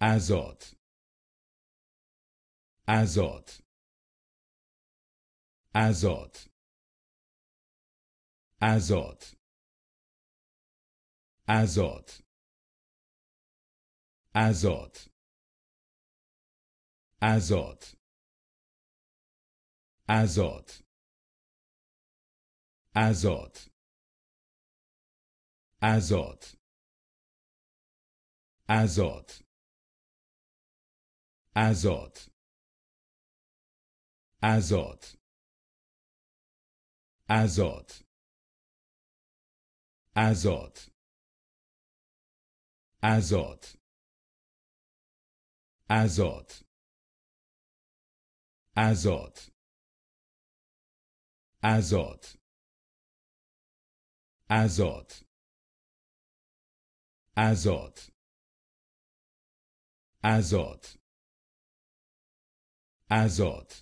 آزاد آزاد آزاد آزاد آزاد آزاد آزاد آزاد آزاد آزاد آزاد آزاد آزاد آزاد آزاد آزاد آزاد آزاد آزاد آزاد آزاد آزاد